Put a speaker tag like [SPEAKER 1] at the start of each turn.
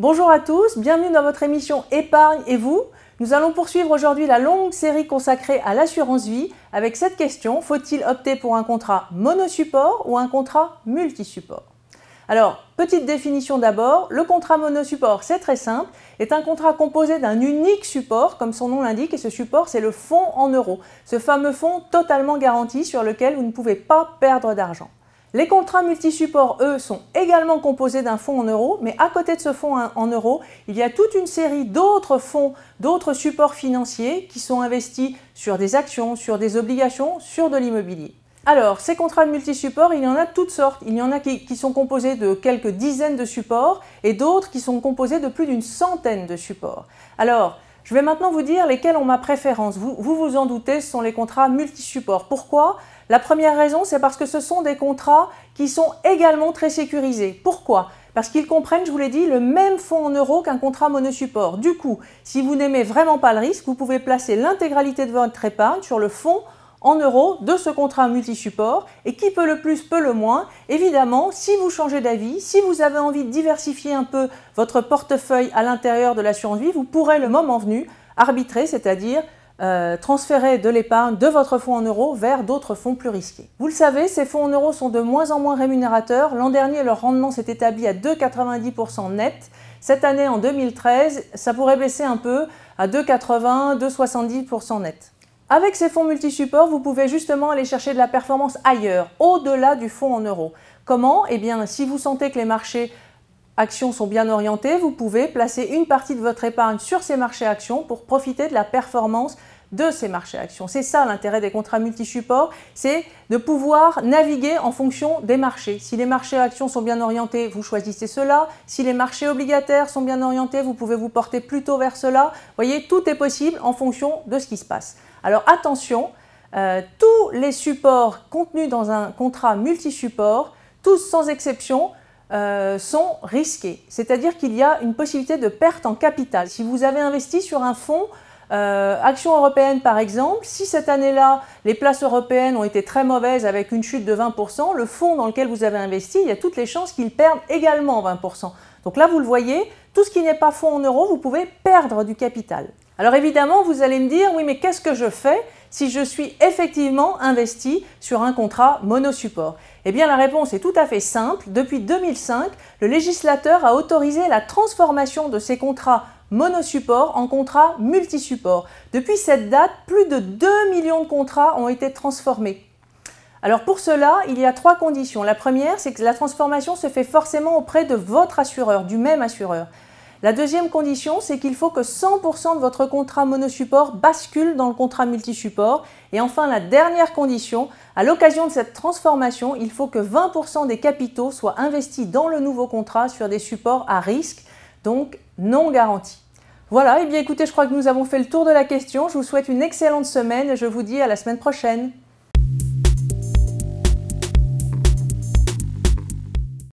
[SPEAKER 1] Bonjour à tous, bienvenue dans votre émission Épargne et vous. Nous allons poursuivre aujourd'hui la longue série consacrée à l'assurance vie avec cette question faut-il opter pour un contrat monosupport ou un contrat multisupport Alors, petite définition d'abord le contrat monosupport, c'est très simple, est un contrat composé d'un unique support, comme son nom l'indique, et ce support, c'est le fonds en euros, ce fameux fonds totalement garanti sur lequel vous ne pouvez pas perdre d'argent. Les contrats multisupports, eux, sont également composés d'un fonds en euros, mais à côté de ce fonds en euros, il y a toute une série d'autres fonds, d'autres supports financiers qui sont investis sur des actions, sur des obligations, sur de l'immobilier. Alors, ces contrats multisupports, il y en a de toutes sortes. Il y en a qui, sont composés de quelques dizaines de supports et d'autres qui sont composés de plus d'une centaine de supports. Alors, je vais maintenant vous dire lesquels ont ma préférence. Vous vous, vous en doutez, ce sont les contrats multisupports. Pourquoi la première raison, c'est parce que ce sont des contrats qui sont également très sécurisés. Pourquoi parce qu'ils comprennent, je vous l'ai dit, le même fonds en euros qu'un contrat monosupport. Du coup, si vous n'aimez vraiment pas le risque, vous pouvez placer l'intégralité de votre épargne sur le fonds en euros de ce contrat multisupport et qui peut le plus peut le moins. Évidemment, si vous changez d'avis, si vous avez envie de diversifier un peu votre portefeuille à l'intérieur de l'assurance vie, vous pourrez le moment venu arbitrer, c'est-à-dire euh, transférer de l'épargne de votre fonds en euros vers d'autres fonds plus risqués. Vous le savez, ces fonds en euros sont de moins en moins rémunérateurs. L'an dernier, leur rendement s'est établi à 2,90% net. Cette année, en 2013, ça pourrait baisser un peu à 2,80, 2,70% net. Avec ces fonds multisupports, vous pouvez justement aller chercher de la performance ailleurs, au-delà du fonds en euros. Comment Eh bien, si vous sentez que les marchés actions sont bien orientées, vous pouvez placer une partie de votre épargne sur ces marchés actions pour profiter de la performance de ces marchés actions. C'est ça l'intérêt des contrats multi-supports, c'est de pouvoir naviguer en fonction des marchés. Si les marchés actions sont bien orientés, vous choisissez cela. Si les marchés obligataires sont bien orientés, vous pouvez vous porter plutôt vers cela. Vous voyez, tout est possible en fonction de ce qui se passe. Alors attention, euh, tous les supports contenus dans un contrat multisu-support, tous sans exception, euh, sont risqués. C'est-à-dire qu'il y a une possibilité de perte en capital. Si vous avez investi sur un fonds, euh, action européenne par exemple, si cette année-là, les places européennes ont été très mauvaises avec une chute de 20%, le fonds dans lequel vous avez investi, il y a toutes les chances qu'il perde également 20%. Donc là, vous le voyez, tout ce qui n'est pas fonds en euros, vous pouvez perdre du capital. Alors évidemment, vous allez me dire, oui, mais qu'est-ce que je fais si je suis effectivement investi sur un contrat monosupport Eh bien la réponse est tout à fait simple. Depuis 2005, le législateur a autorisé la transformation de ces contrats monosupport en contrats multisupport. Depuis cette date, plus de 2 millions de contrats ont été transformés. Alors pour cela, il y a trois conditions. La première, c'est que la transformation se fait forcément auprès de votre assureur, du même assureur. La deuxième condition, c'est qu'il faut que 100% de votre contrat monosupport bascule dans le contrat multisupport. Et enfin, la dernière condition, à l'occasion de cette transformation, il faut que 20% des capitaux soient investis dans le nouveau contrat sur des supports à risque, donc non garantis. Voilà, et eh bien écoutez, je crois que nous avons fait le tour de la question. Je vous souhaite une excellente semaine et je vous dis à la semaine prochaine.